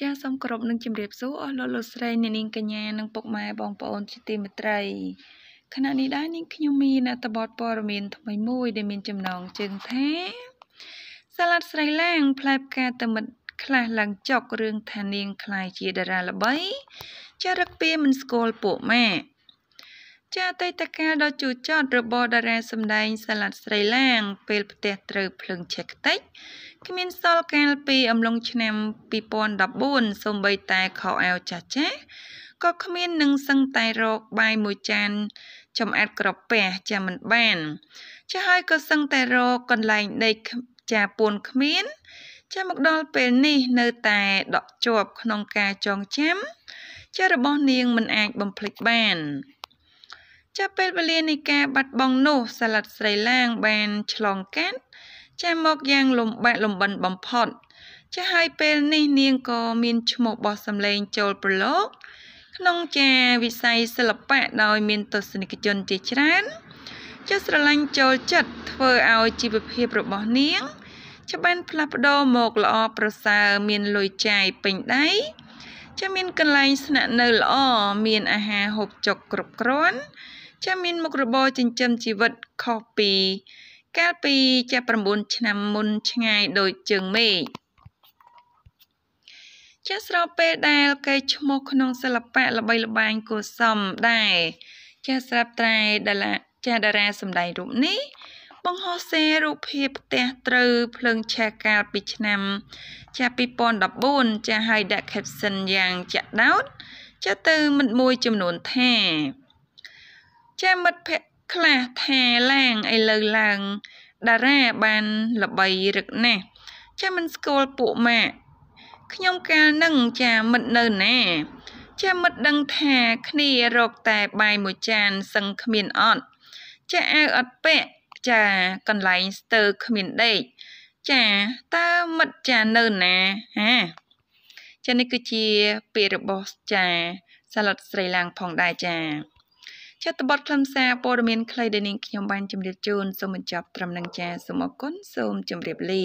ចាសសូមគោរពនឹងជម្រាបសួរអស់លោកលោកស្រីអ្នកនាងកញ្ញានិងពុកម៉ែបងប្អូនជាទីមេត្រីខណៈនេះដែរនាងខ្ញុំមានអត្ថបទព័ត៌មាន ថ្មីមួយ ដែលមានចំណងជើងថាសាឡាត់ស្រីឡាង ផ្លែផ្កាតមិតខ្លះឡើងចុករឿងថានាងខ្លាយជាតារាល្បីចារឹកពីមិនស្គាល់ពួកម៉ាក់ជាអតីតកាលដ៏ជូរចត់របស់តារាសម្ដែងសាឡាត់ស្រីឡាងពេលផ្ទះត្រូវភ្លើងឆេះខ្ទេចគ្មានសល់កាលពីអំឡុងឆ្នាំ2014សូម្បីតែខោអាវចាស់ចាស់ក៏គ្មាននឹងសឹងតែរកបាយមួយចានចំអែតក្រពះចាមិនបានចាហើយក៏សឹងតែរកកន្លែងដេកចាពួនគ្មានចាមកដល់ពេលនេះនៅតែដក់ជាប់ក្នុងការចងចាំចារបស់នាងមិនអាចបំភ្លេចបានចាប់ពេលវេលានៃការបាត់បង់នោះសាឡាត់ស្រីឡាងបានឆ្លងកាត់ចាមកយ៉ាងលំបាកលំបិនបំផុតចាហើយពេលនេះនាងក៏មានឈ្មោះបោះសម្លេងចូលប្រឡូកក្នុងចាវិស័យសិល្បៈដោយមានទស្សនិកជនជាច្រើនចាស្រឡាញ់ចូលចិត្តធ្វើឲ្យជីវភាពរបស់នាងចាបានផ្លាស់ប្ដូរមកល្អប្រសើរមានលុយចាយពេញដៃចាមានកន្លែងស្នាក់នៅល្អមានអាហារហូបចុកគ្រប់គ្រាន់ចាមានមុខរបរចិញ្ចឹមជីវិតខុសពីកាលពី ចា9ឆ្នាំមុនឆ្ងាយដូចជើងមេឃជាស្របពេលដែលគេឈ្មោះក្នុងសិល្បៈល្បីល្បាញគួសមដែរជាស្រាប់ត្រែតារាចាតារាសម្ដែងរូបនេះ បង្ហោះសាររូបភាពផ្ទះត្រូវភ្លើងឆេះកាលពីឆ្នាំ ចា2014ចាហើយដាក់ caption យ៉ាងចាក់ដោតចាទៅមិត្តមួយចំនួនថាចាមិត្តភក្តិខ្លះថាឡើងឥឡូវឡើងតារាបានល្បីរឹកណាស់ចាមិនស្គាល់ពួកម៉ាក់ខ្ញុំកាលនឹងចាមិត្តនៅណាចាមិត្តដឹងថាគ្នារកតែបាយមួយចានសឹងគ្មានអត់ចាអាវអត់ពាក់ចាកន្លែងស្ទើរគ្មានដេកចាតើមិត្តចានៅណាហា ចានេះគឺជាពាក្យរបស់ចាសាឡុតស្រីឡាងផងដែរចាឆត្តបទខ្លឹមសារព័ត៌មានខ្លីដែលនាងខ្ញុំបានជម្រាបជូនសូមបញ្ចប់ត្រឹមនឹងចាសសូមអរគុណសូមជម្រាបលា